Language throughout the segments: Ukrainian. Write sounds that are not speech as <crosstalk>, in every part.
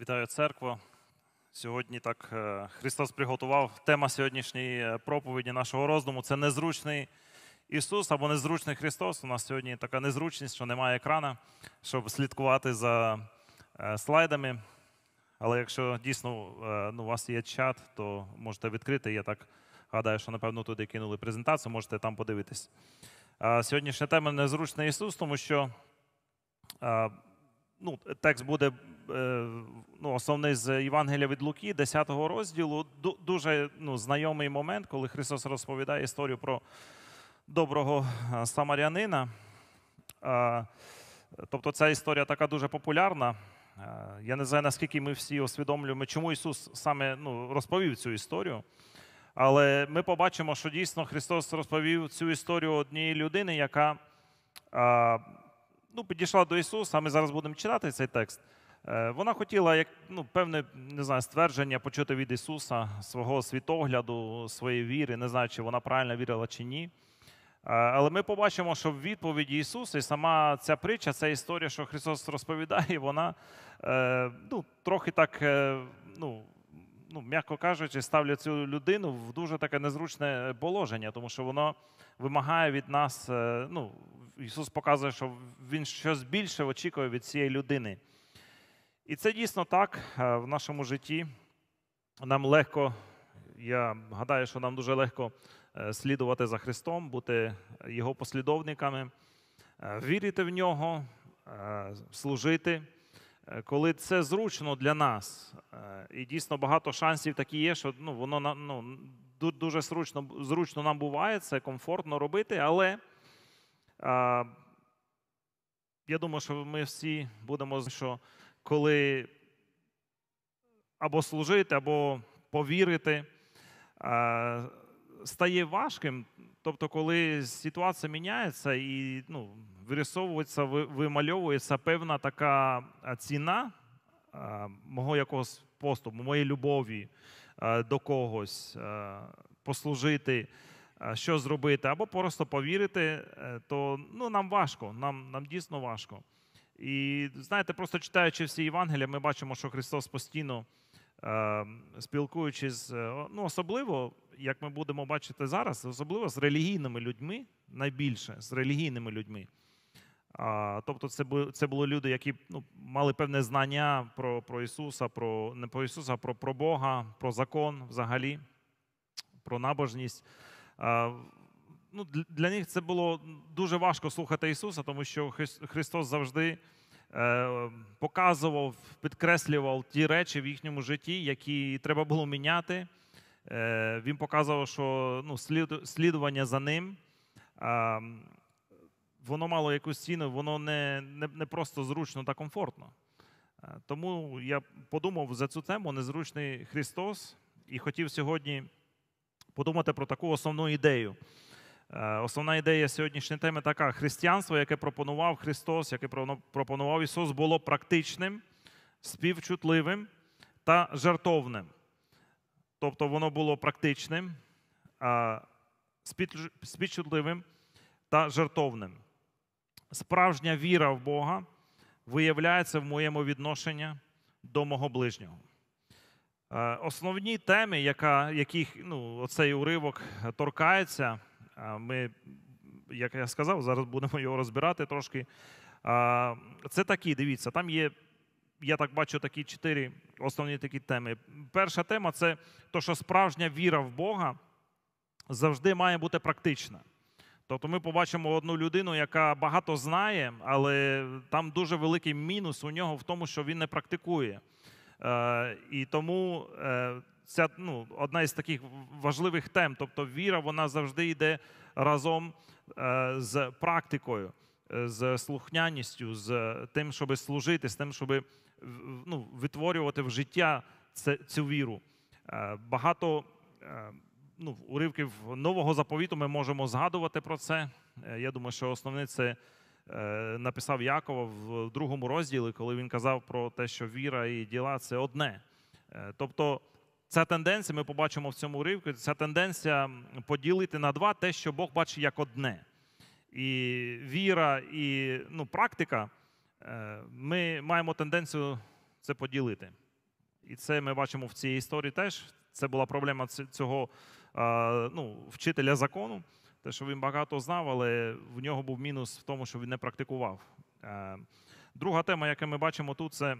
Вітаю церкву. Сьогодні так е, Христос приготував тема сьогоднішньої е, проповіді нашого роздуму. Це незручний Ісус або незручний Христос. У нас сьогодні така незручність, що немає екрана, щоб слідкувати за е, слайдами. Але якщо дійсно ну, у вас є чат, то можете відкрити. Я так гадаю, що напевно туди кинули презентацію, можете там подивитись. Сьогоднішня тема незручний Ісус, тому що ну, текст буде Е, ну, основний з Євангелія від Луки, 10 розділу, дуже ну, знайомий момент, коли Христос розповідає історію про доброго е, самарянина. Тобто ця історія така дуже популярна. Е, я не знаю, наскільки ми всі усвідомлюємо, чому Ісус саме ну, розповів цю історію. Але ми побачимо, що дійсно Христос розповів цю історію однієї людини, яка ну, підійшла до Ісуса. Ми зараз будемо читати цей текст. Е, вона хотіла як ну, певне не знаю, ствердження почути від Ісуса свого світогляду, своєї віри, не знаю, чи вона правильно вірила чи ні. Е, але ми побачимо, що в відповіді Ісуса і сама ця притча, ця історія, що Христос розповідає, вона е, ну, трохи так, ну, ну, м'яко кажучи, ставлю цю людину в дуже таке незручне положення, тому що воно вимагає від нас. ну, Ісус показує, що Він щось більше очікує від цієї людини. І це дійсно так е, в нашому житті. Нам легко, я гадаю, що нам дуже легко е, слідувати за Христом, бути Його послідовниками, е, вірити в нього, служити. Коли це зручно для нас, і дійсно багато шансів такі є, що ну, воно ну, дуже зручно зручно нам буває, це комфортно робити, але я думаю, що ми всі будемо що коли або служити, або повірити стає важким. Тобто, коли ситуація міняється і ну, вирисовується, вимальовується певна така ціна мого якогось поступу, моєї любові до когось, послужити. Що зробити, або просто повірити, е, то ну, нам важко, нам нам дійсно важко. І знаєте, просто читаючи всі Євангелія, ми бачимо, що Христос постійно е, спілкуючись, е, ну особливо, як ми будемо бачити зараз, особливо з релігійними людьми, найбільше з релігійними людьми. А, Тобто, це були це були люди, які ну, мали певне знання про про Ісуса, про не про Ісуса, про про Бога, про закон взагалі, про набожність. А, ну, Для них це було дуже важко слухати Ісуса, тому що Христос завжди е, показував, підкреслював ті речі в їхньому житті, які треба було міняти. Е, він показував, що ну, слідування за ним воно мало якусь ціну, воно не, не, не просто зручно та комфортно. Е, тому я подумав за цю тему незручний Христос і хотів сьогодні подумати про таку основну ідею. Е, основна ідея сьогоднішньої теми така: християнство, яке пропонував Христос, яке пропонував Ісус, було практичним, співчутливим та жартовним. Тобто, воно було практичним, е, співчутливим та жартовним. Справжня віра в Бога виявляється в моєму відношенні до мого ближнього. Е, основні теми, яка, яких ну, цей уривок торкається. Ми, як я сказав, зараз будемо його розбирати трошки. Це такі, дивіться, там є. Я так бачу такі чотири основні такі теми. Перша тема це то, що справжня віра в Бога завжди має бути практична. Тобто ми побачимо одну людину, яка багато знає, але там дуже великий мінус у нього в тому, що він не практикує. Е, і тому е, ця ну, одна із таких важливих тем. Тобто, віра вона завжди йде разом е, з практикою, е, з слухняністю, з тим, щоб служити, з тим, щоб ну, витворювати в життя цю віру. Е, багато ну, уривків нового заповіту ми можемо згадувати про це. Я думаю, що основне це. Написав Якова в другому розділі, коли він казав про те, що віра і діла це одне. Тобто Ця тенденція, ми побачимо в цьому уривку, ця тенденція поділити на два те, що Бог бачить як одне. І віра, і ну, практика, е, ми маємо тенденцію це поділити. І це ми бачимо в цій історії теж. Це була проблема цього е, ну, вчителя закону. Те, що він багато знав, але в нього був мінус в тому, що він не практикував. Е, друга тема, яку ми бачимо тут, це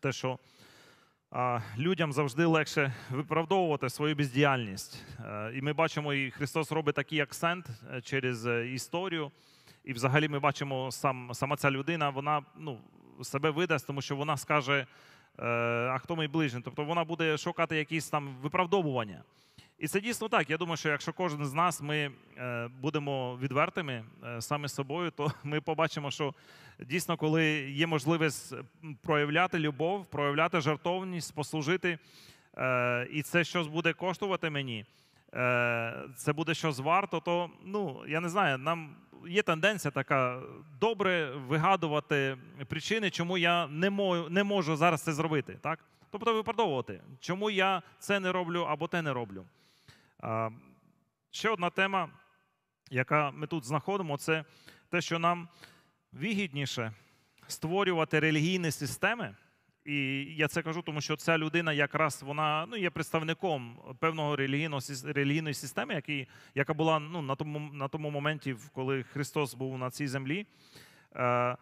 те, що Людям завжди легше виправдовувати свою бездіяльність. Е, і ми бачимо, і Христос робить такий акцент е, через е, історію. І взагалі ми бачимо, сам, сама ця людина вона ну, себе видасть, тому що вона скаже, а хто мій ближній. Тобто вона буде шукати якісь там виправдовування. І це дійсно так. Я думаю, що якщо кожен з нас ми е, будемо відвертими е, саме собою, то <laughs> ми побачимо, що дійсно, коли є можливість е, проявляти любов, проявляти жартовність, послужити, і це щось буде коштувати мені, це буде щось варто, то ну я не знаю, нам є тенденція така добре вигадувати причини, чому я не можу, не можу зараз це зробити, так тобто виправдовувати, чому я це не роблю або те не роблю. Ще одна тема, яка ми тут знаходимо, це те, що нам вигідніше створювати релігійні системи. І я це кажу, тому що ця людина якраз вона ну, є представником певного релігійного релігійної системи, який, яка була ну, на тому на тому моменті, коли Христос був на цій землі. Е,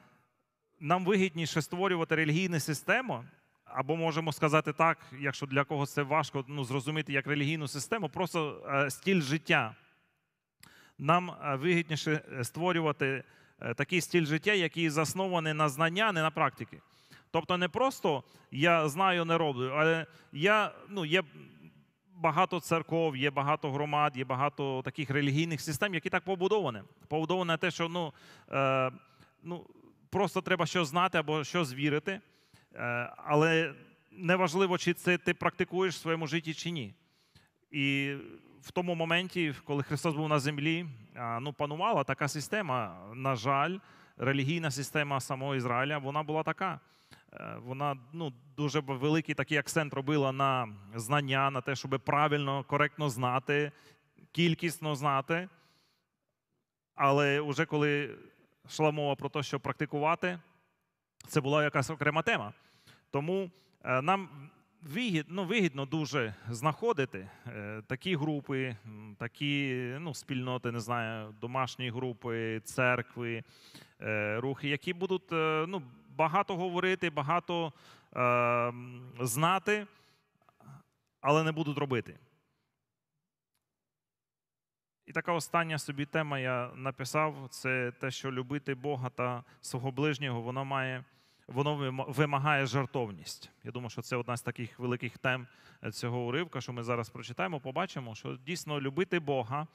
нам вигідніше створювати релігійну систему, або можемо сказати так, якщо для когось це важко ну, зрозуміти як релігійну систему, просто е, стіль життя. Нам е, вигідніше е, створювати такий стіль життя, який заснований на знання, не на практики. Тобто, не просто я знаю, не роблю, але я ну, є багато церков, є багато громад, є багато таких релігійних систем, які так побудовані. Побудоване те, що ну, е, ну, просто треба щось знати або щось вірити. Е, але неважливо, чи це ти практикуєш в своєму житті чи ні. І в тому моменті, коли Христос був на землі, ну панувала така система. На жаль, релігійна система самого Ізраїля вона була така. Е, вона ну, дуже великий такий акцент робила на знання, на те, щоб правильно, коректно знати, кількісно знати. Але вже коли йшла мова про те, що практикувати, це була якась окрема тема. Тому е, нам вигідно, ну, вигідно дуже знаходити е, такі групи, такі ну, спільноти, не знаю, домашні групи, церкви, е, рухи, які будуть ну, багато говорити, багато е, знати, але не будуть робити. І така остання собі тема я написав: це те, що любити Бога та свого ближнього, воно має воно вимагає жартовність. Я думаю, що це одна з таких великих тем е, цього уривка, що ми зараз прочитаємо. Побачимо, що дійсно любити Бога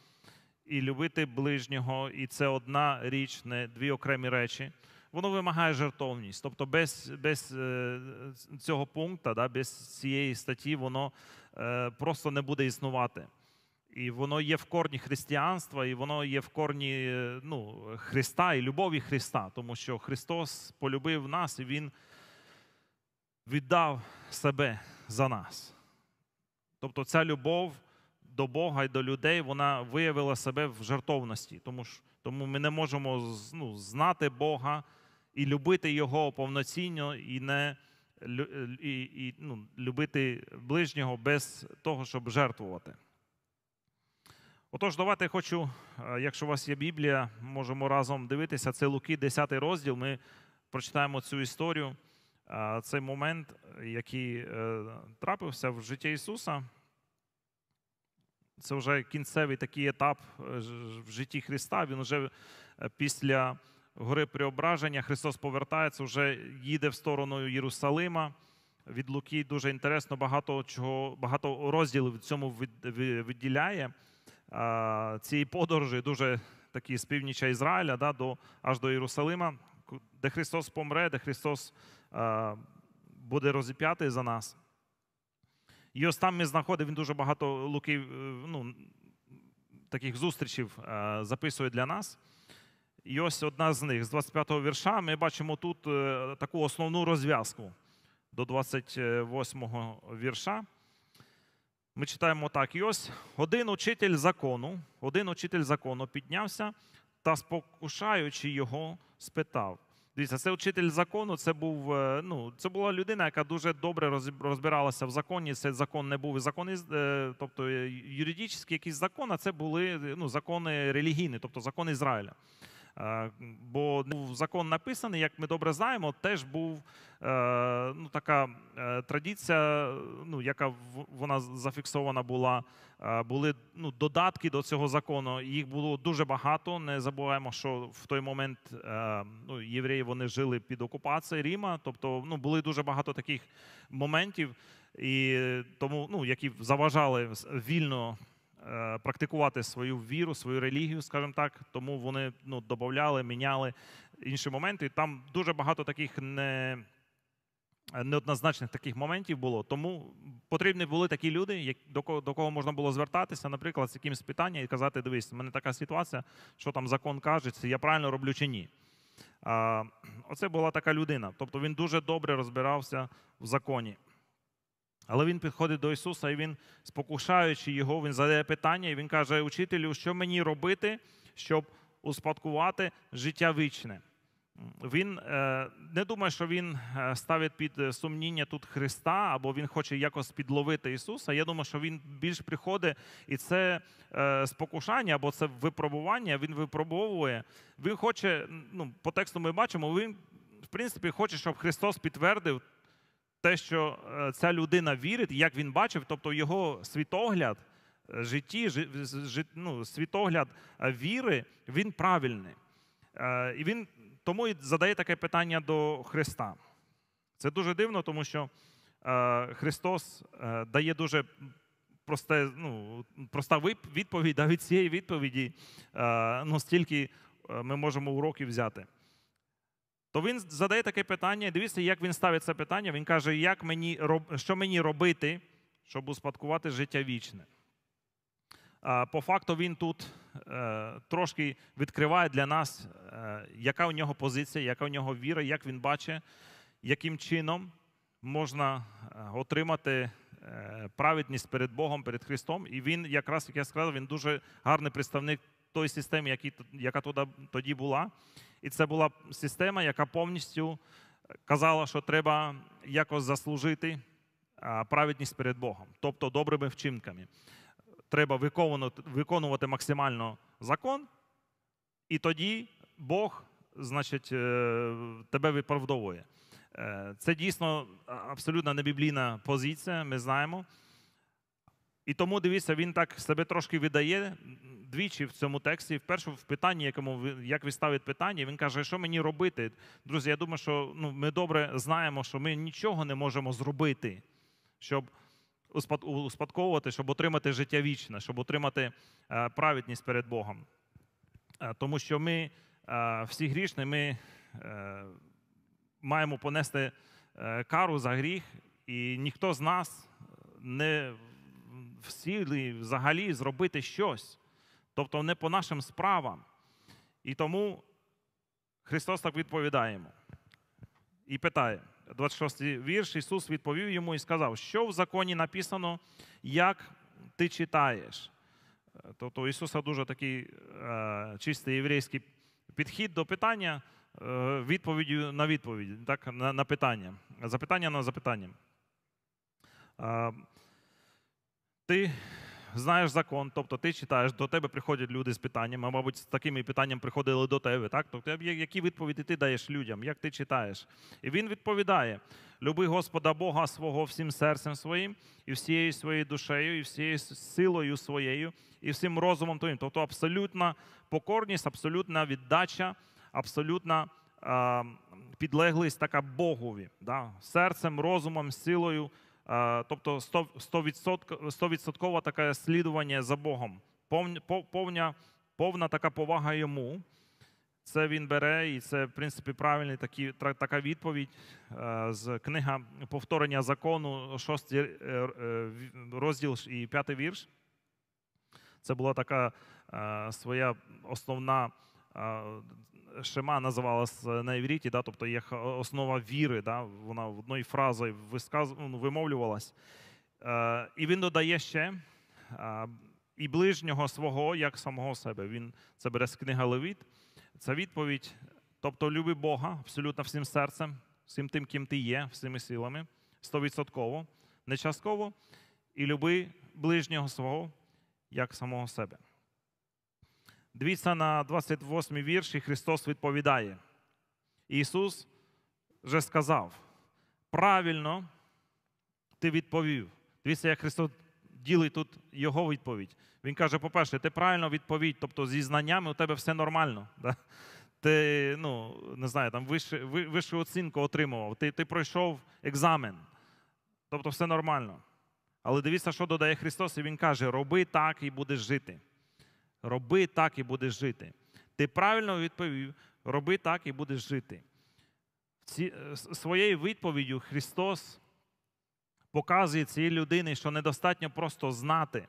і любити ближнього, і це одна річ, не дві окремі речі. Воно вимагає жертовність. Тобто, без без е, цього пункту, да, без цієї статті, воно е, просто не буде існувати. І воно є в корні християнства, і воно є в корні ну, Христа і любові Христа, тому що Христос полюбив нас і Він віддав себе за нас. Тобто ця любов до Бога і до людей вона виявила себе в жертовності, тому ж, тому ми не можемо ну, знати Бога і любити Його повноцінно і не і, і ну, любити ближнього без того, щоб жертвувати. Отож, давайте я хочу, е, якщо у вас є Біблія, можемо разом дивитися. Це Луки, 10 розділ. Ми прочитаємо цю історію, е, цей момент, який е, трапився в житті Ісуса. Це вже кінцевий такий етап в житті Христа. Він вже після гори преображення Христос повертається, вже їде в сторону Єрусалима. Від Луки дуже інтересно, багато чого, багато розділів в цьому відділяє цієї подорожі, дуже такі з північа Ізраїля да, до, аж до Єрусалима, де Христос помре, де Христос буде розіп'ятий за нас. І ось там ми знаходимо, він дуже багато луків, е, ну, таких зустрічів е, записує для нас. І ось одна з них з 25-го вірша ми бачимо тут е, таку основну розв'язку до 28-го вірша. Ми читаємо так: і ось один учитель закону, один учитель закону піднявся та, спокушаючи його, спитав. Дивіться, це учитель закону. Це був е, ну, це була людина, яка дуже добре розбиралася в законі. Це закон не був закони, е, тобто е, юридичні якісь закони, а це були ну, закони релігійні, тобто закон Ізраїля. Е, бо був закон написаний, як ми добре знаємо, теж був е, ну, така е, традиція, ну, яка вона зафіксована була. Були ну, додатки до цього закону. Їх було дуже багато. Не забуваємо, що в той момент ну, євреї вони жили під окупацією Ріма, тобто ну, були дуже багато таких моментів, і тому ну, які заважали вільно. Е, практикувати свою віру, свою релігію, скажімо так. Тому вони ну, додавали, міняли інші моменти. там дуже багато таких не. Неоднозначних таких моментів було, тому потрібні були такі люди, як до кого до кого можна було звертатися, наприклад, з якимось питанням і казати: дивись, у мене така ситуація, що там закон каже, я правильно роблю чи ні. Оце була така людина. Тобто він дуже добре розбирався в законі. Але він підходить до Ісуса, і він, спокушаючи його, він задає питання, і він каже: Учителю, що мені робити, щоб успадкувати життя вічне? Він е, не думає, що він е, ставить під сумніння тут Христа, або він хоче якось підловити Ісуса. Я думаю, що він більш приходить, і це е, спокушання або це випробування. Він випробовує. Він хоче, ну по тексту ми бачимо, він в принципі хоче, щоб Христос підтвердив те, що е, ця людина вірить, як він бачив, тобто його світогляд е, житті, жит, ну, світогляд е, віри, він правильний. І він тому і задає таке питання до Христа. Це дуже дивно, тому що Христос дає дуже просте, ну, проста відповідь, а від цієї відповіді ну, стільки ми можемо уроків взяти. То він задає таке питання, і дивіться, як він ставить це питання. Він каже, як мені, що мені робити, щоб успадкувати життя вічне. По факту, він тут е, трошки відкриває для нас, е, яка у нього позиція, яка у нього віра, як він бачить, яким чином можна е, отримати праведність перед Богом, перед Христом. І він, якраз як я сказав, він дуже гарний представник той системі, які, яка туди, тоді була. І це була система, яка повністю е, казала, що треба якось заслужити е, праведність перед Богом, тобто добрими вчинками. Треба виконувати максимально закон, і тоді Бог, значить, е, тебе виправдовує. Це дійсно абсолютно небіблійна позиція, ми знаємо. І тому дивіться, він так себе трошки видає двічі в цьому тексті. Вперше в питанні, якому як він ставить питання, він каже, що мені робити. Друзі, я думаю, що ну, ми добре знаємо, що ми нічого не можемо зробити, щоб успадковувати, щоб отримати життя вічне, щоб отримати е, праведність перед Богом. Е, тому що ми е, всі грішні, ми маємо понести кару за гріх, і ніхто з нас не в силі взагалі зробити щось, тобто не по нашим справам. І тому Христос так відповідає йому і питає. 26 вірш Ісус відповів йому і сказав, що в законі написано, як ти читаєш. Тобто у Ісуса дуже такий е, чистий єврейський підхід до питання, е, відповіддю на відповідь, так, на, на питання, запитання на запитання. Е, ти знаєш закон, тобто ти читаєш, до тебе приходять люди з питаннями, мабуть, з такими питаннями приходили до тебе. так? Тобто, Які відповіді ти даєш людям, як ти читаєш? І він відповідає: люби Господа Бога свого всім серцем своїм, і всією своєю душею, і всією силою своєю, і всім розумом твоїм. Тобто абсолютна покорність, абсолютна віддача, абсолютна. Підлеглість така Богові, да? серцем, розумом, силою, Тобто 100% таке слідування за Богом, повня, повна така повага йому. Це він бере, і це, в принципі, правильна така відповідь е, з книга повторення закону, 6 е, е, розділ і 5 вірш. Це була така своя основна Шима називалась е, на івріті, да, тобто є е, основа віри, да, вона в одної фрази ну, вимовлювалась. Е, І він додає ще е, і ближнього свого, як самого себе. Він це бере з книга Левіт. Це відповідь. Тобто, люби Бога абсолютно всім серцем, всім тим, ким ти є, всіми силами, стовідсотково, не частково, і люби ближнього свого як самого себе. Дивіться на 28 вірш, і Христос відповідає. Ісус вже сказав: правильно ти відповів. Дивіться, як Христос ділить тут Його відповідь. Він каже: по-перше, ти правильно відповідь, тобто зі знаннями у тебе все нормально. <laughs> Да? Ти ну, не знаю, там вищу, вищу оцінку отримував, ти, ти пройшов екзамен. Тобто все нормально. Але дивіться, що додає Христос, і Він каже: роби так і будеш жити. Роби так і будеш жити. Ти правильно відповів: роби так і будеш жити. Ці, е, своєю відповіддю Христос показує цій людині, що недостатньо просто знати.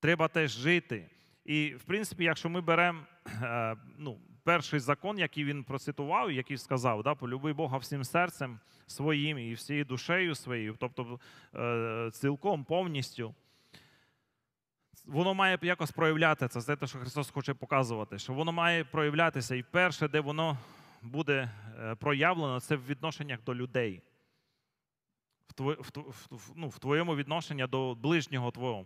Треба теж жити. І, в принципі, якщо ми беремо е, ну, перший закон, який він процитував, який сказав, да, полюби Бога всім серцем своїм і всією душею своєю, тобто е, цілком повністю воно має якось проявлятися це. Це те, що Христос хоче показувати, що воно має проявлятися. І перше, де воно буде е, проявлено, це в відношеннях до людей. В ну, твоєму відношенні до ближнього твого,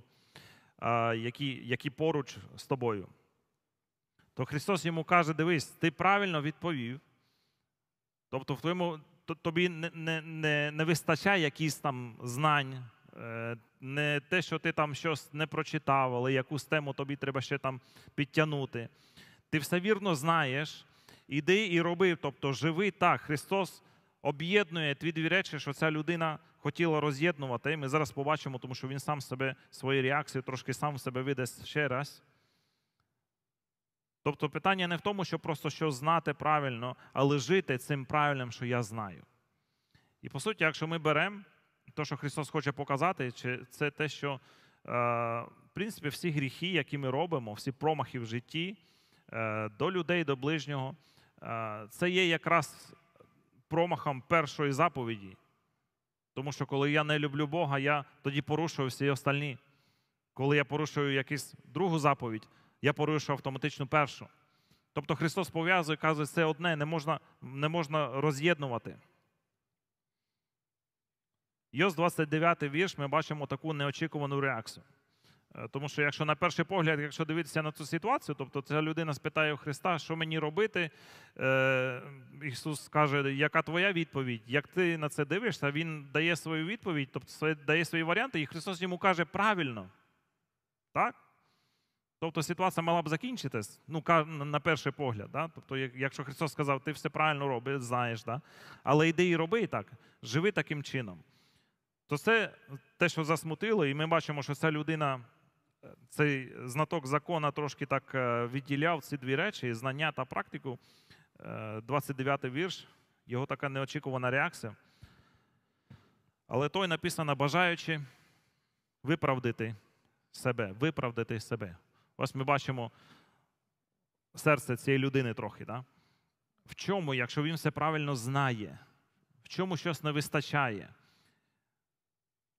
які, які поруч з тобою. То Христос йому каже: дивись, ти правильно відповів. Тобто, в твоєму тобі не не, не, не вистачає якісь там знань, е, не те, що ти там щось не прочитав, але якусь тему тобі треба ще там підтягнути. Ти все вірно знаєш, іди і роби, тобто живи так. Христос об'єднує ті дві речі, що ця людина хотіла роз'єднувати. І ми зараз побачимо, тому що він сам себе свої реакції трошки сам себе видасть ще раз. Тобто питання не в тому, що просто що знати правильно, але жити цим правильним, що я знаю. І по суті, якщо ми беремо те, що Христос хоче показати, чи це те, що, е, в принципі, всі гріхи, які ми робимо, всі промахи в житті е, до людей, до ближнього, е, це є якраз промахом першої заповіді. Тому що коли я не люблю Бога, я тоді порушую всі остальні. Коли я порушую якусь другу заповідь, я порушую автоматично першу. Тобто Христос пов'язує каже, це одне, не можна не можна роз'єднувати. Йос 29 вірш, ми бачимо таку неочікувану реакцію. Е, тому що, якщо на перший погляд, якщо дивитися на цю ситуацію, тобто ця людина спитає у Христа, що мені робити, е, Ісус каже, яка твоя відповідь? Як ти на це дивишся, Він дає свою відповідь, тобто дає свої варіанти, і Христос йому каже правильно. Так? Тобто ситуація мала б закінчитись, ну, на перший погляд. Да? Тобто, якщо Христос сказав, ти все правильно робиш, знаєш, да? але йди і роби так, живи таким чином. То це те, що засмутило, і ми бачимо, що ця людина, е, цей знаток закона трошки так е, відділяв ці дві речі: знання та практику. 29-й е, вірш, його така неочікувана реакція. Але той написано, бажаючи виправдати себе, виправдати себе. Ось ми бачимо серце цієї людини трохи. Да? В чому, якщо він все правильно знає, в чому щось не вистачає?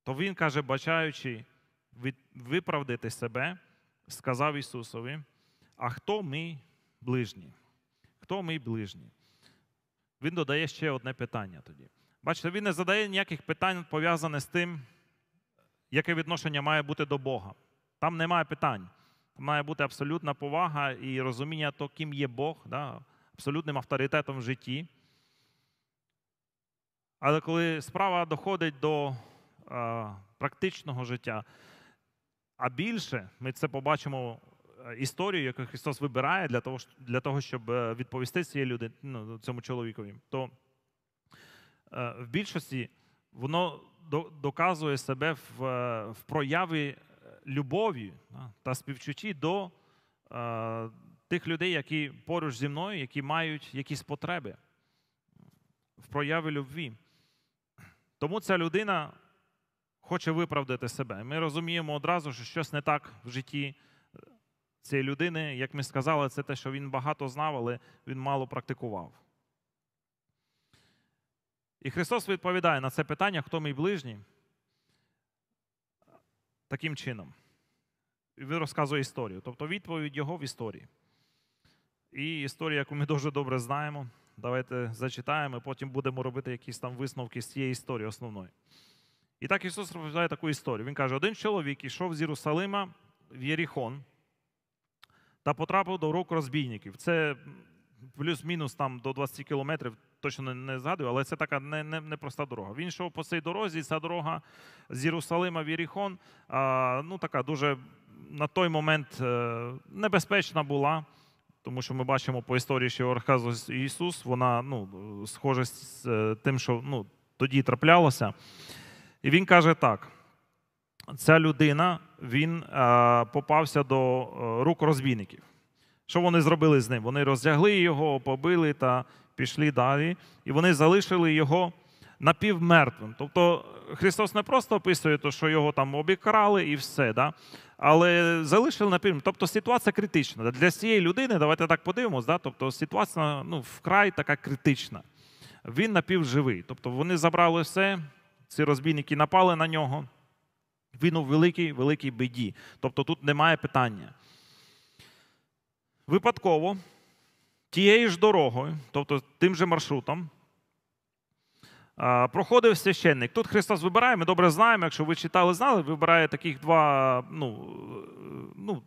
То він каже, бачаючи виправдати себе, сказав Ісусові: А хто ми ближні? Хто ми ближні? Він додає ще одне питання тоді. Бачите, він не задає ніяких питань, пов'язаних з тим, яке відношення має бути до Бога. Там немає питань. Там має бути абсолютна повага і розуміння того, ким є Бог, да? абсолютним авторитетом в житті. Але коли справа доходить до Е, практичного життя. А більше ми це побачимо е, історію, яку Христос вибирає для того, для того щоб е, відповісти цієї людині, ну, цьому чоловікові. То в більшості воно доказує себе в, в прояві любові та співчутті до тих людей, які поруч зі мною, які мають якісь потреби в прояві любві. Тому ця людина хоче виправдати себе. Ми розуміємо одразу, що щось не так в житті е, цієї людини, як ми сказали, це те, що він багато знав, але він мало практикував. І Христос відповідає на це питання, хто мій ближній, таким чином. Він розказує історію. Тобто відповідь його в історії. І історія, яку ми дуже добре знаємо. Давайте зачитаємо, потім будемо робити якісь там висновки з цієї історії основної. І так Ісус розповідає таку історію. Він каже: один чоловік йшов з Єрусалима в Єріхон та потрапив до рук розбійників. Це плюс-мінус там до 20 кілометрів, точно не згадую, але це така непроста не, не дорога. Він йшов по цій дорозі, і ця дорога з Єрусалима в Єріхон, а, ну така дуже на той момент е, небезпечна була. Тому що ми бачимо по історії, що Архаз Ісус, вона ну, схожа з е, тим, що ну, тоді траплялося. І він каже так: ця людина він е, попався до е, рук розбійників. Що вони зробили з ним? Вони роздягли його, побили та пішли далі, і вони залишили його напівмертвим. Тобто е, Христос не просто описує, те, що його там обікрали і все, да? але залишили напівмертвим. Тобто ситуація критична. Для цієї людини, давайте так подивимося, да? тобто ситуація ну, вкрай така критична. Він напівживий. Тобто вони забрали все, ці розбійники напали на нього. Він у великій великій біді. Тобто тут немає питання. Випадково тією ж дорогою, тобто тим же маршрутом, проходив священник. Тут Христос вибирає, ми добре знаємо, якщо ви читали, знали, вибирає таких два ну, ну,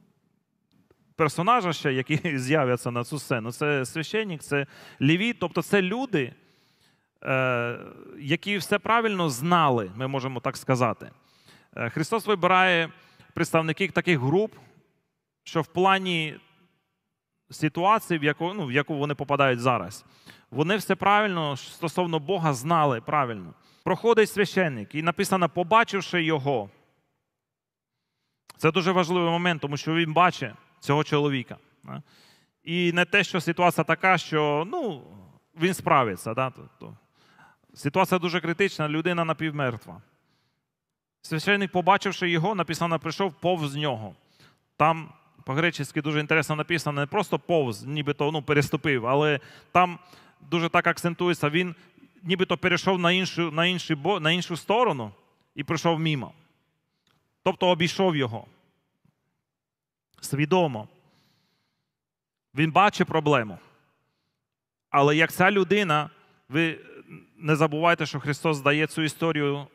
персонажа ще, які <laughs> з'являться на цю сцену. Це священник, це лівіт, тобто це люди. Е, які все правильно знали, ми можемо так сказати. Е, Христос вибирає представників таких груп, що в плані ситуації, в яку ну, в яку вони попадають зараз, вони все правильно стосовно Бога знали правильно. Проходить священник, і написано, побачивши його. Це дуже важливий момент, тому що він бачить цього чоловіка. І не те, що ситуація така, що ну, він справиться. Да? Тобто, Ситуація дуже критична, людина напівмертва. Священник, побачивши його, написано, прийшов повз нього. Там по-гречески дуже інтересно написано, не просто повз, нібито ну, переступив, але там дуже так акцентується, він нібито перейшов на іншу на іншу, на іншу сторону і пройшов мімо. Тобто обійшов його. Свідомо. Він бачить проблему. Але як ця людина, ви не забувайте, що Христос здає цю історію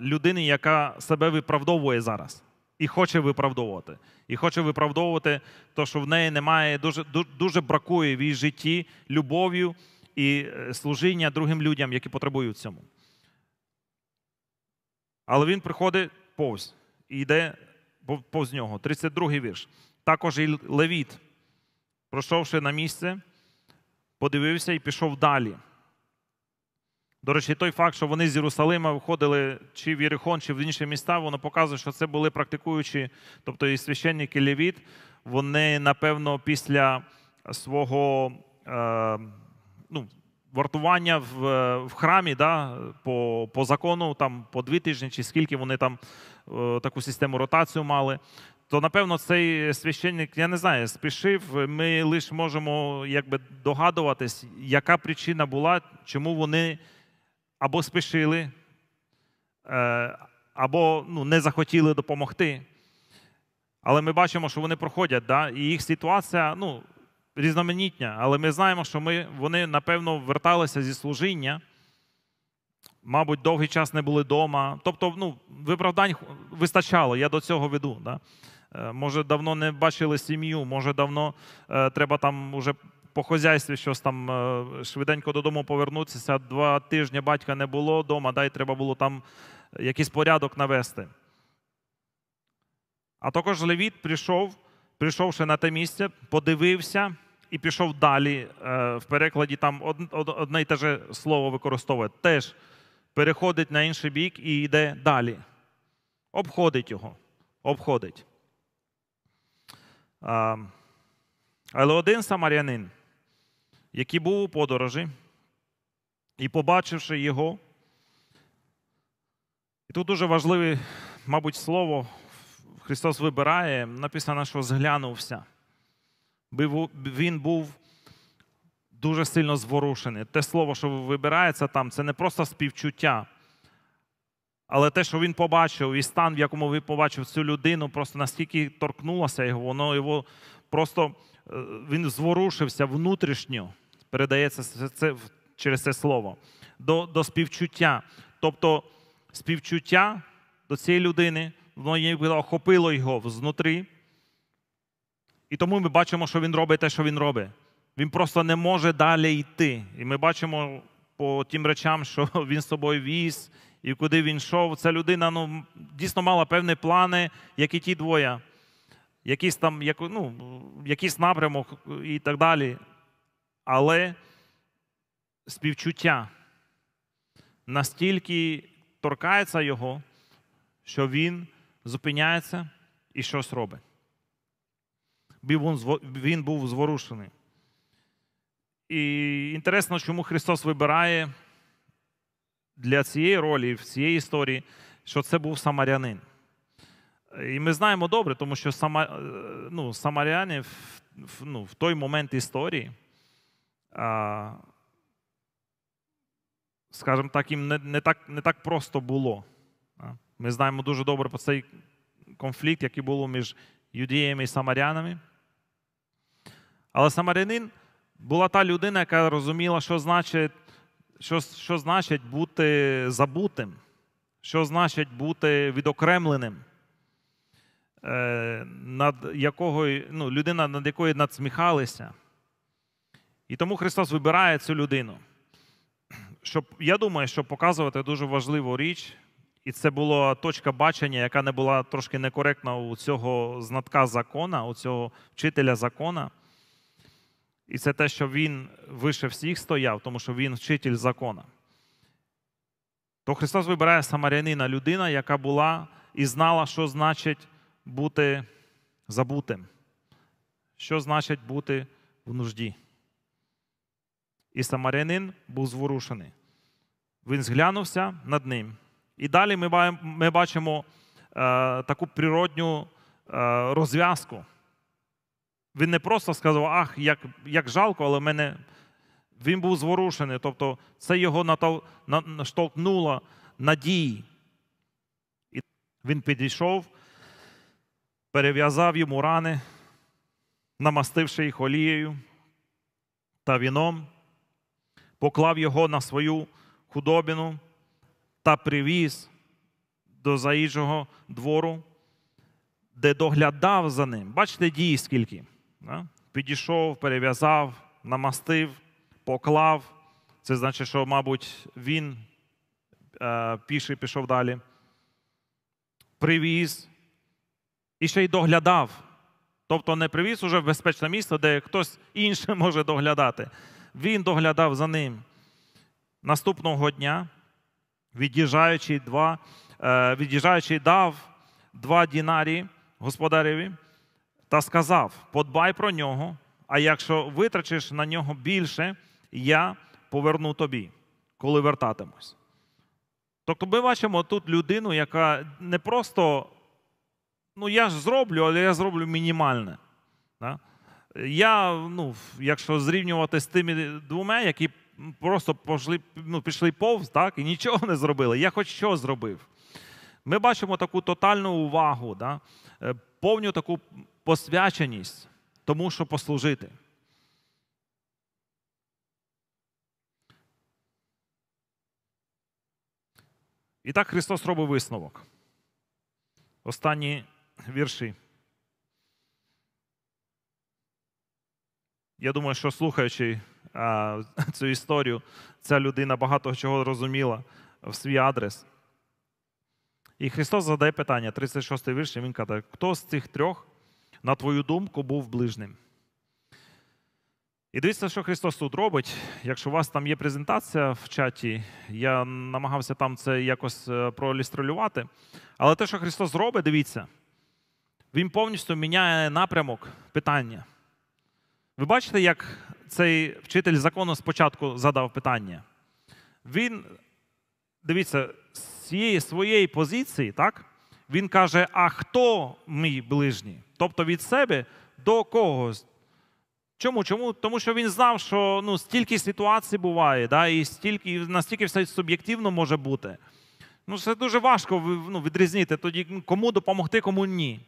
людині, яка себе виправдовує зараз і хоче виправдовувати. І хоче виправдовувати, то що в неї немає, дуже дуже бракує в її житті любов'ю і е, служіння другим людям, які потребують цьому. Але він приходить повз і йде повз нього. 32-й вірш. Також і Левіт, пройшовши на місце, подивився і пішов далі. До речі, той факт, що вони з Єрусалима входили чи в Єрихон, чи в інші міста, воно показує, що це були практикуючі, тобто і священники Левіт, вони, напевно, після свого е, ну, вартування в е, в храмі да, по по закону, там по дві тижні, чи скільки вони там е, таку систему ротацію мали. То, напевно, цей священник, я не знаю, спішив. Ми лише можемо якби, догадуватись, яка причина була, чому вони або спішили, е, або ну, не захотіли допомогти. Але ми бачимо, що вони проходять, да? і їх ситуація ну, різноманітня. Але ми знаємо, що ми, вони, напевно, верталися зі служіння. Мабуть, довгий час не були вдома. Тобто, ну, виправдань вистачало, я до цього веду. Да? Е, може, давно не бачили сім'ю, може, давно е, треба там уже по хозяйстві щось там е, швиденько додому повернутися. Два тижні батька не було вдома, дай треба було там якийсь порядок навести. А також Левіт прийшов, прийшовши на те місце, подивився і пішов далі. Е, в перекладі там одне і те же слово використовує. Теж переходить на інший бік і йде далі. Обходить його. Обходить. Ем, але один самарянин який був у подорожі, і побачивши його. І тут дуже важливе, мабуть, слово Христос вибирає, написано, що зглянувся. Він був дуже сильно зворушений. Те слово, що вибирається там, це не просто співчуття. Але те, що він побачив, і стан, в якому він побачив цю людину, просто наскільки торкнулося його, воно його просто Е, він зворушився внутрішньо, передається це через це слово, до до співчуття. Тобто співчуття до цієї людини, воно охопило його знутри. І тому ми бачимо, що він робить те, що він робить. Він просто не може далі йти. І ми бачимо по тим речам, що <laughs> він з собою віз і куди він йшов. Ця людина ну, дійсно мала певні плани, як і ті двоє якийсь там ну, якийсь напрямок і так далі. Але співчуття настільки торкається його, що він зупиняється і щось робить. Він був зворушений. І інтересно, чому Христос вибирає для цієї ролі, в цієї історії, що це був самарянин. І ми знаємо добре, тому що сама, е, ну, самаряни в, ну, в той момент історії, а, скажімо так, їм не, не так не так просто було. Ми знаємо дуже добре про цей конфлікт, який був між юдіями і самарянами. Але самарянин була та людина, яка розуміла, що значить, що, що значить бути забутим, що значить бути відокремленим. Е, над якого, ну, людина, над якою надсміхалися. І тому Христос вибирає цю людину. Щоб, Я думаю, що показувати дуже важливу річ, і це була точка бачення, яка не була трошки некоректна у цього знатка закона, у цього вчителя закона. І це те, що він вище всіх стояв, тому що він вчитель закона. То Христос вибирає Самарянина людина, яка була і знала, що значить бути забутим. Що значить бути в нужді? І самарянин був зворушений. Він зглянувся над ним. І далі ми бачимо е, таку природню е, розв'язку. Він не просто сказав, ах, як як жалко, але в мене він був зворушений. Тобто це його наштовхнуло надії. І він підійшов перев'язав йому рани, намастивши їх олією та віном, поклав його на свою худобину та привіз до заїжджого двору, де доглядав за ним. Бачите, дії скільки. Підійшов, перев'язав, намастив, поклав. Це значить, що, мабуть, він е, піший пішов далі. Привіз, і ще й доглядав. Тобто не привіз уже в безпечне місце, де хтось інше <laughs> може доглядати. Він доглядав за ним. Наступного дня, від'їжджаючи два, е, від'їжджаючи дав два дінарі господареві та сказав: подбай про нього, а якщо витрачиш на нього більше, я поверну тобі, коли вертатимусь. Тобто ми бачимо тут людину, яка не просто ну я ж зроблю, але я зроблю мінімальне. Да? Я, ну, Якщо зрівнювати з тими двома, які просто пошли, ну, пішли повз так, і нічого не зробили, я хоч що зробив. Ми бачимо таку тотальну увагу, да? Е, повню таку посвяченість тому, що послужити. І так Христос робив висновок. Останній вірші. Я думаю, що слухаючи а, цю історію, ця людина багато чого розуміла в свій адрес. І Христос задає питання, 36 й вірш, і Він каже, хто з цих трьох, на твою думку, був ближним? І дивіться, що Христос тут робить. Якщо у вас там є презентація в чаті, я намагався там це якось е, проілюструвати. Але те, що Христос робить, дивіться, він повністю міняє напрямок питання. Ви бачите, як цей вчитель закону спочатку задав питання? Він, дивіться, з цієї своєї позиції, так, він каже: А хто мій ближній? Тобто від себе до когось. Чому? Чому? Тому що він знав, що ну, стільки ситуацій буває, да, і стільки, настільки все суб'єктивно може бути. Ну, Це дуже важко ну, відрізнити, тоді ну, кому допомогти, кому ні.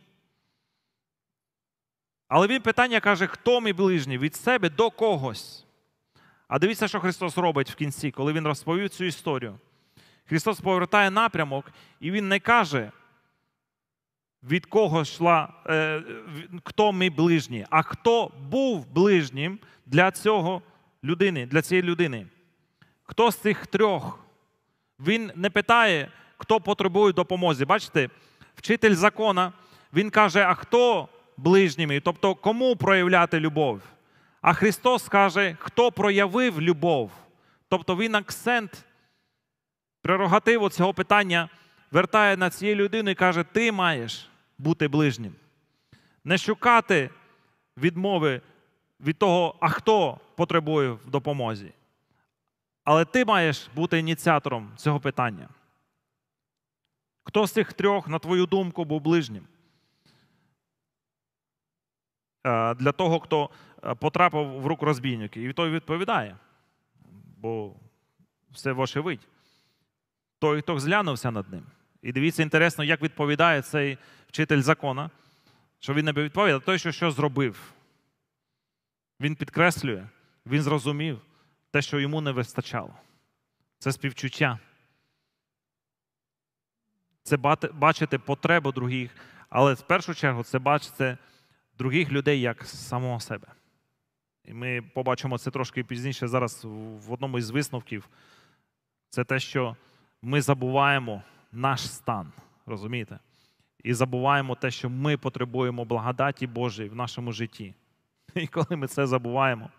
Але він питання каже, хто мій ближній? Від себе до когось. А дивіться, що Христос робить в кінці, коли Він розповів цю історію. Христос повертає напрямок, і Він не каже, від кого йшла, е, хто мій ближній, а хто був ближнім для цього людини, для цієї людини. Хто з цих трьох? Він не питає, хто потребує допомоги. Бачите, вчитель закона, він каже, а хто ближніми, тобто кому проявляти любов. А Христос каже, хто проявив любов. Тобто Він акцент прерогативу цього питання вертає на цієї людини і каже, ти маєш бути ближнім. Не шукати відмови від того, а хто потребує в допомозі. Але ти маєш бути ініціатором цього питання. Хто з цих трьох, на твою думку, був ближнім? Е, для того, хто е, потрапив в руку розбійників. І той відповідає, бо все вошевидь. Той, хто зглянувся над ним. І дивіться, інтересно, як відповідає цей вчитель закона, що він не відповідає, той, що що зробив. Він підкреслює, він зрозумів те, що йому не вистачало. Це співчуття. Це бачити потребу других, але в першу чергу це бачити других людей як самого себе. І ми побачимо це трошки пізніше зараз в одному із висновків. Це те, що ми забуваємо наш стан, розумієте? І забуваємо те, що ми потребуємо благодаті Божої в нашому житті. І коли ми це забуваємо,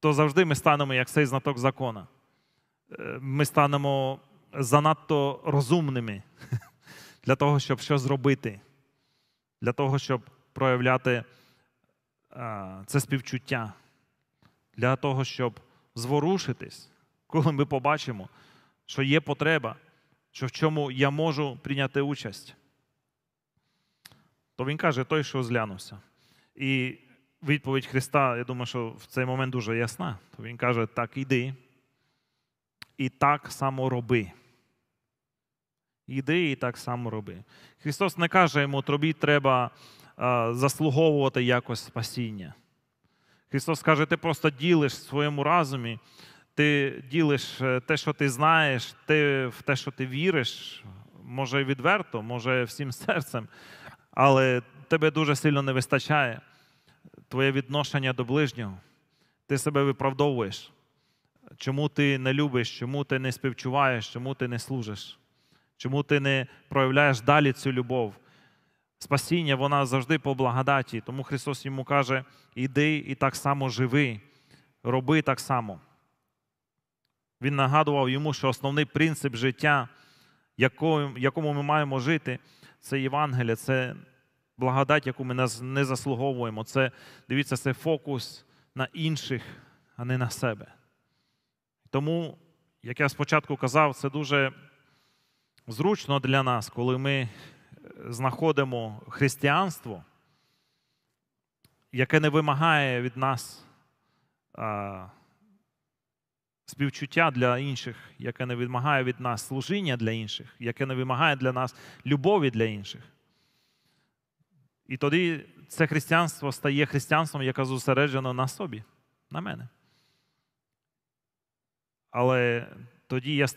то завжди ми станемо як цей знаток закона. Е, ми станемо занадто розумними <laughs> для того, щоб що зробити, для того, щоб проявляти е, це співчуття для того, щоб зворушитись, коли ми побачимо, що є потреба, що в чому я можу прийняти участь. То він каже, той, що злянувся. І відповідь Христа, я думаю, що в цей момент дуже ясна. То він каже: так іди і так само роби. Іди і так само роби. Христос не каже йому, тобі треба заслуговувати якось спасіння. Христос каже, ти просто ділиш в своєму разумі, ти ділиш е, те, що ти знаєш, ти в те, що ти віриш, може відверто, може всім <laughs> серцем, але тебе дуже сильно не вистачає. Твоє відношення до ближнього, ти себе виправдовуєш. Чому ти не любиш, чому ти не співчуваєш, чому ти не служиш, чому ти не проявляєш далі цю любов? Спасіння вона завжди по благодаті. Тому Христос йому каже: іди і так само живи, роби так само. Він нагадував йому, що основний принцип життя, якому ми маємо жити, це Євангелія, це благодать, яку ми не заслуговуємо. Це, Дивіться, це фокус на інших, а не на себе. Тому, як я спочатку казав, це дуже зручно для нас, коли ми знаходимо християнство, яке не вимагає від нас а, співчуття для інших, яке не вимагає від нас служіння для інших, яке не вимагає для нас любові для інших. І тоді це християнство стає християнством, яке зосереджено на собі, на мене. Але тоді я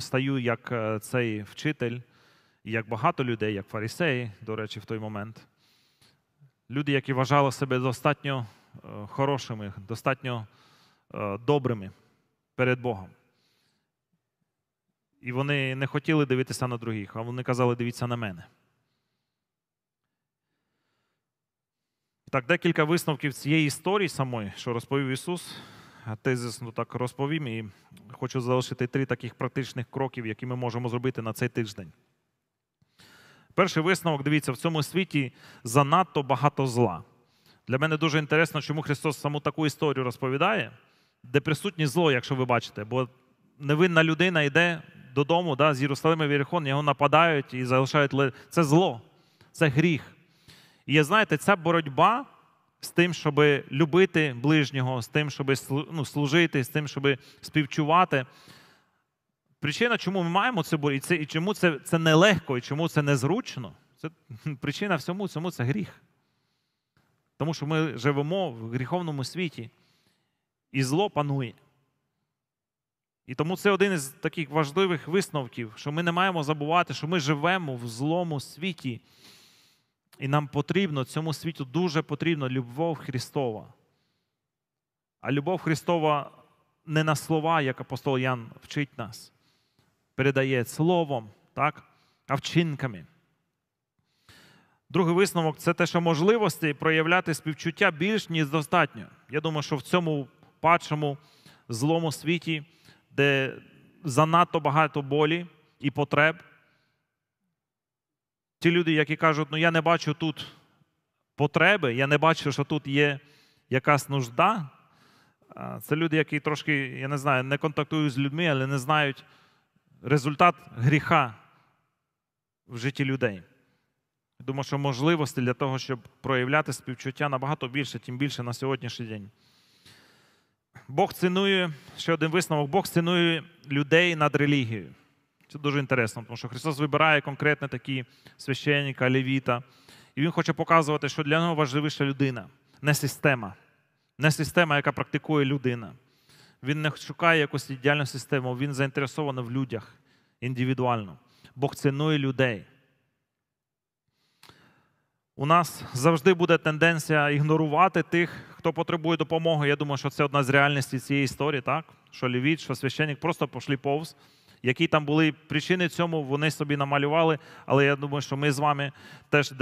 стаю як е, цей вчитель. І як багато людей, як фарисеї, до речі, в той момент, люди, які вважали себе достатньо е, хорошими, достатньо е, добрими перед Богом. І вони не хотіли дивитися на других, а вони казали, дивіться на мене. Так, декілька висновків цієї історії самої, що розповів Ісус, тезисно ну так розповім, і хочу залишити три таких практичних кроків, які ми можемо зробити на цей тиждень. Перший висновок, дивіться, в цьому світі занадто багато зла. Для мене дуже інтересно, чому Христос саму таку історію розповідає, де присутнє зло, якщо ви бачите, бо невинна людина йде додому да, з Єрусалима в Єрихон, його нападають і залишають це зло, це гріх. І я знаєте, ця боротьба з тим, щоб любити ближнього, з тим, щоб ну, служити, з тим, щоб співчувати, Причина, чому ми маємо це і це, і чому це це нелегко, і чому це незручно, це <laughs> причина всьому цьому це гріх. Тому що ми живемо в гріховному світі, і зло панує. І тому це один із таких важливих висновків, що ми не маємо забувати, що ми живемо в злому світі, і нам потрібно, цьому світу дуже потрібна любов Христова. А любов Христова не на слова, як апостол Ян вчить нас передає словом, так, а вчинками. Другий висновок це те, що можливості проявляти співчуття більш ніж достатньо. Я думаю, що в цьому падшому злому світі, де занадто багато болі і потреб. Ті люди, які кажуть, ну я не бачу тут потреби, я не бачу, що тут є якась нужда. Це люди, які трошки, я не знаю, не контактують з людьми, але не знають, результат гріха в житті людей. Думаю, що можливості для того, щоб проявляти співчуття набагато більше, тим більше на сьогоднішній день. Бог цінує ще один висновок: Бог цінує людей над релігією. Це дуже інтересно, тому що Христос вибирає конкретно такі священника, левіта, і Він хоче показувати, що для нього важливіша людина, не система, не система, яка практикує людина. Він не шукає якусь ідеальну систему, він заінтересований в людях індивідуально. Бог цінує людей. У нас завжди буде тенденція ігнорувати тих, хто потребує допомоги. Я думаю, що це одна з реальностей цієї історії, так? що лівіт, що священник просто пішли повз. Які там були причини цьому, вони собі намалювали, але я думаю, що ми з вами теж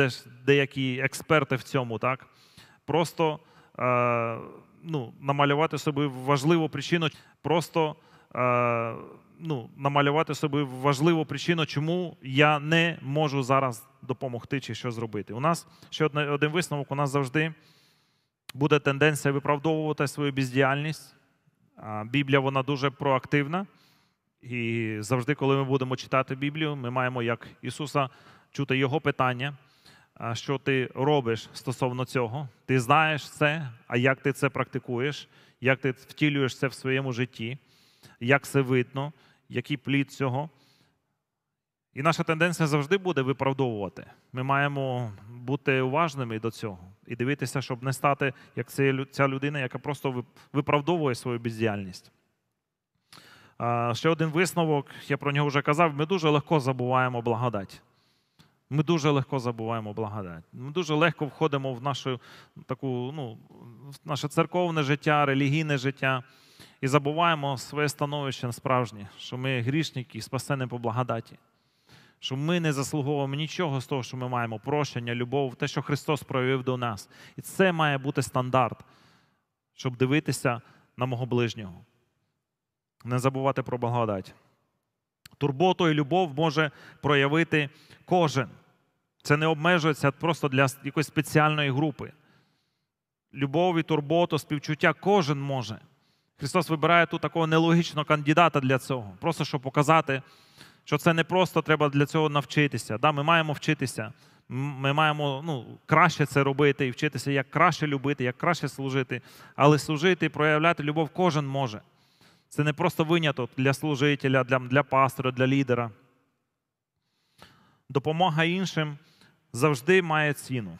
деякі експерти в цьому, так? Просто. Е ну, намалювати собі важливу причину, просто е, ну, намалювати собі важливу причину, чому я не можу зараз допомогти чи що зробити. У нас ще один висновок: у нас завжди буде тенденція виправдовувати свою бездіяльність. Біблія вона дуже проактивна. І завжди, коли ми будемо читати Біблію, ми маємо як Ісуса чути Його питання, що ти робиш стосовно цього. Ти знаєш це, а як ти це практикуєш, як ти втілюєш це в своєму житті, як це видно, який плід цього. І наша тенденція завжди буде виправдовувати. Ми маємо бути уважними до цього і дивитися, щоб не стати як ця людина, яка просто виправдовує свою бездіяльність. Ще один висновок, я про нього вже казав: ми дуже легко забуваємо благодать. Ми дуже легко забуваємо благодать. Ми дуже легко входимо в нашу таку, ну, в наше церковне життя, релігійне життя і забуваємо своє становище справжнє, що ми грішники і спасені по благодаті, що ми не заслуговуємо нічого з того, що ми маємо прощення, любов, те, що Христос проявив до нас. І це має бути стандарт, щоб дивитися на мого ближнього, не забувати про благодать. Турботу і любов може проявити кожен. Це не обмежується просто для якоїсь спеціальної групи. Любов і турботу, співчуття кожен може. Христос вибирає тут такого нелогічного кандидата для цього, просто щоб показати, що це не просто треба для цього навчитися. Да, Ми маємо вчитися, ми маємо ну, краще це робити і вчитися, як краще любити, як краще служити, але служити і проявляти любов кожен може. Це не просто виняток для служителя, для, для пастора, для лідера. Допомога іншим завжди має ціну.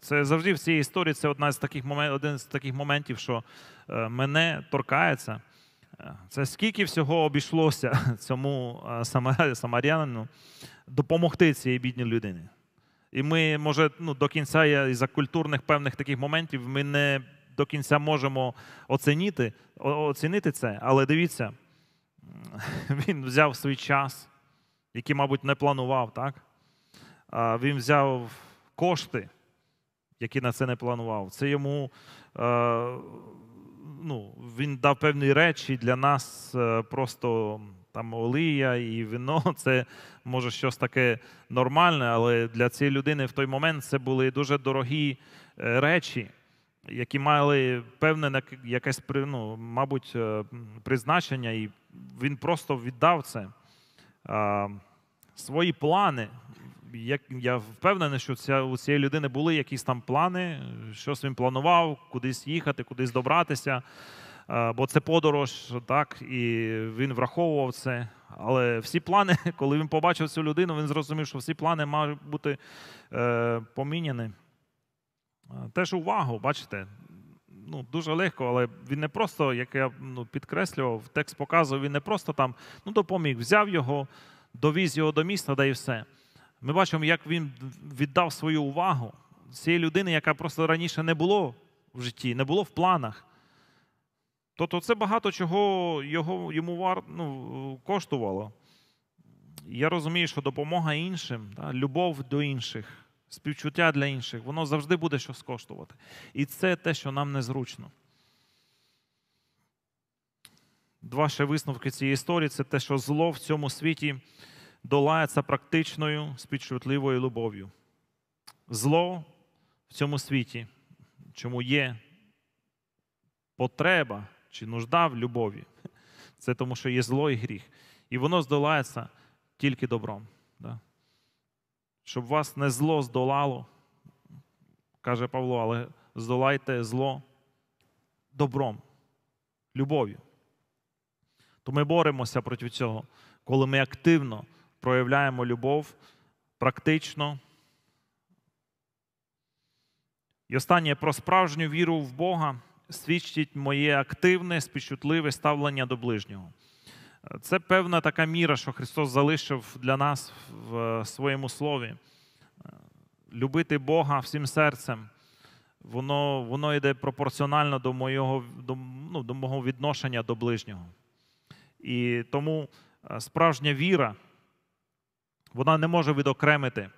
Це завжди в цій історії це одна з таких момент, один з таких моментів, що е, мене торкається. Е, це скільки всього обійшлося <laughs> цьому е, самарянину допомогти цій бідній людині. І ми, може, ну, до кінця із за культурних певних таких моментів ми не до кінця можемо оцінити, оцінити це, але дивіться, <laughs> він взяв свій час, який, мабуть, не планував, так? він взяв кошти, які на це не планував. Це йому е, ну, він дав певні речі для нас е, просто. Там олія і вино, <laughs> це може щось таке нормальне, але для цієї людини в той момент це були дуже дорогі е, речі, які мали певне якесь ну, мабуть, призначення, і він просто віддав це. Свої плани як я впевнений, що ця у цієї людини були якісь там плани, щось він планував, кудись їхати, кудись добратися. Е, бо це подорож, так і він враховував це. Але всі плани, <laughs> коли він побачив цю людину, він зрозумів, що всі плани мають бути е, поміняні. Е, теж увагу, бачите, ну дуже легко, але він не просто, як я ну, підкреслював, текст показував, він не просто там ну допоміг, взяв його, довіз його до міста, да і все. Ми бачимо, як він віддав свою увагу цієї людини, яка просто раніше не було в житті, не було в планах. Тобто це багато чого його, йому вар, ну, коштувало. Я розумію, що допомога іншим, да, любов до інших, співчуття для інших, воно завжди буде щось коштувати. І це те, що нам незручно. Два ще висновки цієї історії це те, що зло в цьому світі долається практичною співчутливою любов'ю. Зло в цьому світі, чому є потреба чи нужда в любові, це тому, що є зло і гріх. І воно здолається тільки добром. Да? Щоб вас не зло здолало, каже Павло, але здолайте зло добром, любов'ю. То ми боремося проти цього, коли ми активно проявляємо любов практично. І останнє про справжню віру в Бога свідчить моє активне, спічутливе ставлення до ближнього. Це певна така міра, що Христос залишив для нас в е, своєму слові. Е, любити Бога всім серцем, воно воно йде пропорціонально до моєго, до, ну, до мого відношення до ближнього. І тому е, справжня віра вона не може відокремити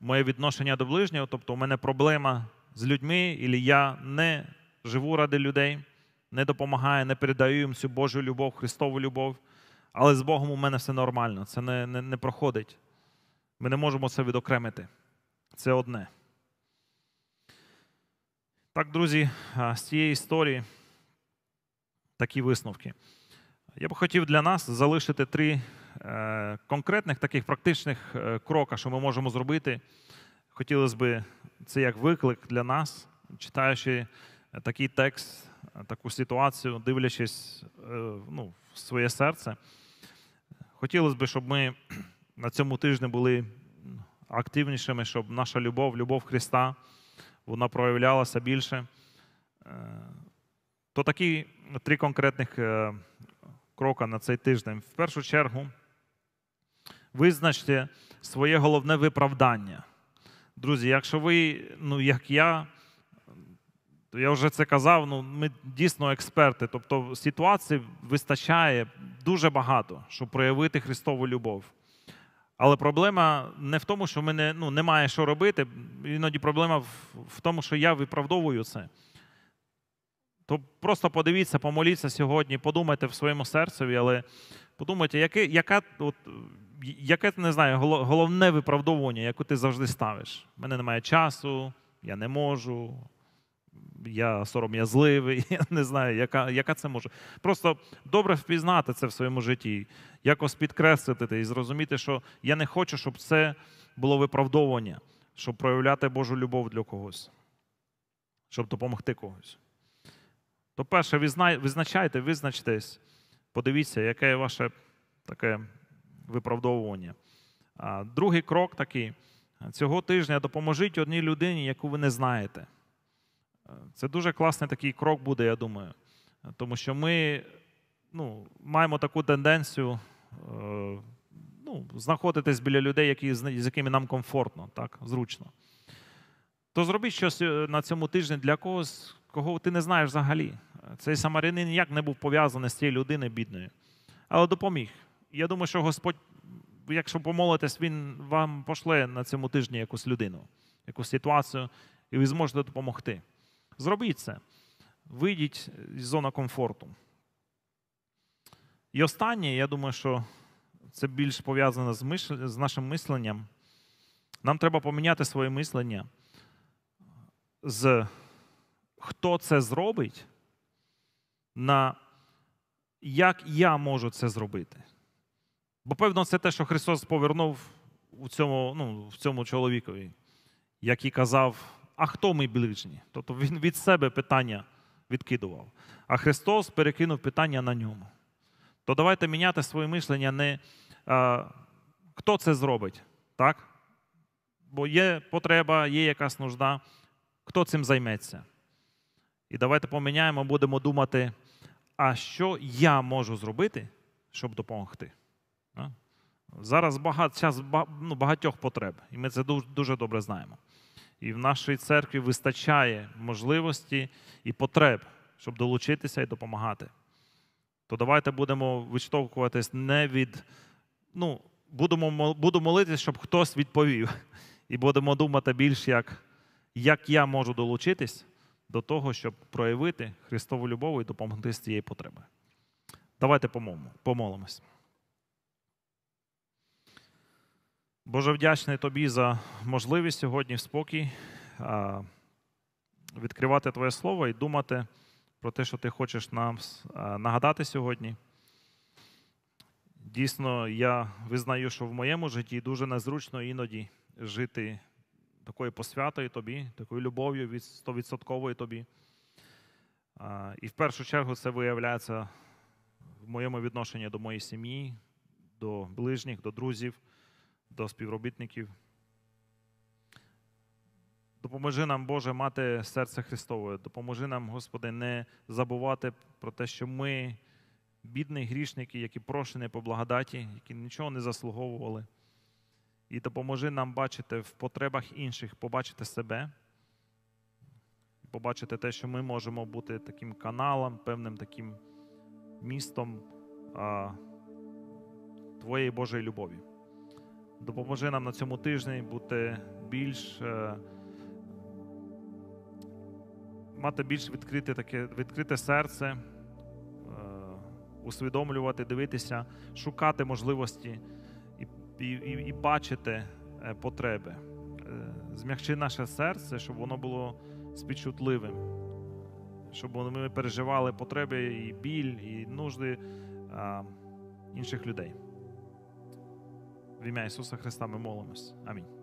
моє відношення до ближнього, тобто у мене проблема з людьми, і я не живу ради людей, не допомагаю, не передаю їм цю Божу любов, Христову любов. Але з Богом у мене все нормально, це не, не, не проходить. Ми не можемо це відокремити. Це одне. Так, друзі, з цієї історії такі висновки. Я б хотів для нас залишити три Е, конкретних таких практичних е, кроках, що ми можемо зробити, хотілося б це як виклик для нас, читаючи е, такий текст, таку ситуацію, дивлячись ну, в своє серце. Хотілося б, щоб ми <clears throat> на цьому тижні були активнішими, щоб наша любов, любов Христа, вона проявлялася більше. То такі три конкретних кроки на цей тиждень. В першу чергу визначте своє головне виправдання. Друзі, якщо ви, ну як я, то я вже це казав, ну ми дійсно експерти. Тобто ситуацій вистачає дуже багато, щоб проявити Христову любов. Але проблема не в тому, що ми не, ну, немає що робити. Іноді проблема в, в тому, що я виправдовую це. То просто подивіться, помоліться сьогодні, подумайте в своєму серці, але Подумайте, яке, яка, от, яке не знаю, головне виправдовування, яке ти завжди ставиш. У мене немає часу, я не можу, я сором'язливий, <laughs> я не знаю, яка яка це може. Просто добре впізнати це в своєму житті, якось підкреслити це і зрозуміти, що я не хочу, щоб це було виправдовування, щоб проявляти Божу любов для когось, щоб допомогти когось. То перше, визначайте, визначтесь. Подивіться, яке ваше таке виправдовування. Другий крок такий: цього тижня допоможіть одній людині, яку ви не знаєте. Це дуже класний такий крок буде, я думаю. Тому що ми ну, маємо таку тенденцію е, ну, знаходитись біля людей, які, з якими нам комфортно, так, зручно. То зробіть щось е, на цьому тижні для когось, кого ти не знаєш взагалі. Цей самарянин ніяк не був пов'язаний з цією людиною бідною. Але допоміг. Я думаю, що Господь, якщо помолитесь, Він вам пошле на цьому тижні якусь людину, якусь ситуацію, і ви зможете допомогти. Зробіть це. Вийдіть з зони комфорту. І останнє, я думаю, що це більш пов'язане з, миш... з нашим мисленням. Нам треба поміняти своє мислення з хто це зробить на як я можу це зробити. Бо, певно, це те, що Христос повернув у цьому ну, в цьому чоловікові, який казав, а хто ми ближні? Тобто він від себе питання відкидував. А Христос перекинув питання на ньому. То давайте міняти своє мишлення не а, хто це зробить, так? Бо є потреба, є якась нужда, хто цим займеться. І давайте поміняємо, будемо думати, а що я можу зробити, щоб допомогти. Зараз багат, зараз ну, багатьох потреб, і ми це дуже, добре знаємо. І в нашій церкві вистачає можливості і потреб, щоб долучитися і допомагати. То давайте будемо виштовхуватись не від. ну, будемо, Буду молитися, щоб хтось відповів. І будемо думати більш, як, як я можу долучитись до того, щоб проявити Христову любов і допомогти з цієї потреби. Давайте помолимо, помолимось. Боже, вдячний Тобі за можливість сьогодні в спокій відкривати Твоє Слово і думати про те, що Ти хочеш нам нагадати сьогодні. Дійсно, я визнаю, що в моєму житті дуже незручно іноді жити такою посвятою тобі, такою любов'ю від стовідсотковою тобі. І в першу чергу це виявляється в моєму відношенні до моєї сім'ї, до ближніх, до друзів, до співробітників. Допоможи нам, Боже, мати серце Христове. Допоможи нам, Господи, не забувати про те, що ми бідні грішники, які прошені по благодаті, які нічого не заслуговували і допоможи нам бачити в потребах інших, побачити себе, побачити те, що ми можемо бути таким каналом, певним таким містом а, Твоєї Божої любові. Допоможи нам на цьому тижні бути більш. А, е, Мати більш відкрите таке відкрите серце, е, усвідомлювати, дивитися, шукати можливості і, і, і бачити е, потреби, е, змягчи наше серце, щоб воно було співчутливим, щоб ми переживали потреби і біль, і нужди а, інших людей. В ім'я Ісуса Христа ми молимось. Амінь.